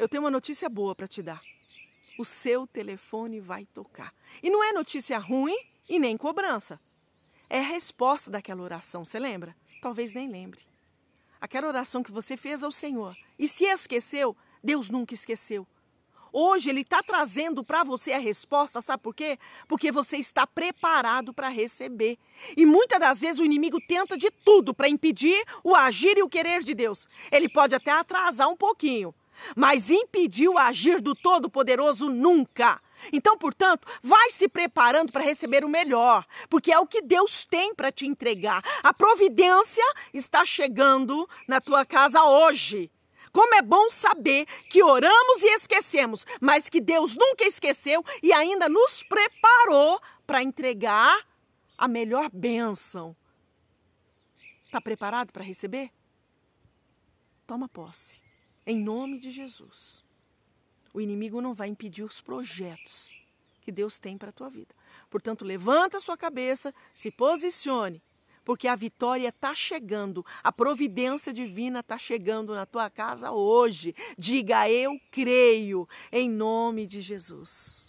Eu tenho uma notícia boa para te dar. O seu telefone vai tocar. E não é notícia ruim e nem cobrança. É a resposta daquela oração, você lembra? Talvez nem lembre. Aquela oração que você fez ao Senhor e se esqueceu, Deus nunca esqueceu. Hoje Ele está trazendo para você a resposta, sabe por quê? Porque você está preparado para receber. E muitas das vezes o inimigo tenta de tudo para impedir o agir e o querer de Deus. Ele pode até atrasar um pouquinho, mas impediu o agir do Todo-Poderoso nunca. Então, portanto, vai se preparando para receber o melhor, porque é o que Deus tem para te entregar. A providência está chegando na tua casa hoje. Como é bom saber que oramos e esquecemos, mas que Deus nunca esqueceu e ainda nos preparou para entregar a melhor bênção. Está preparado para receber? Toma posse. Em nome de Jesus. O inimigo não vai impedir os projetos que Deus tem para a tua vida. Portanto, levanta a sua cabeça, se posicione, porque a vitória está chegando, a providência divina está chegando na tua casa hoje. Diga eu creio, em nome de Jesus.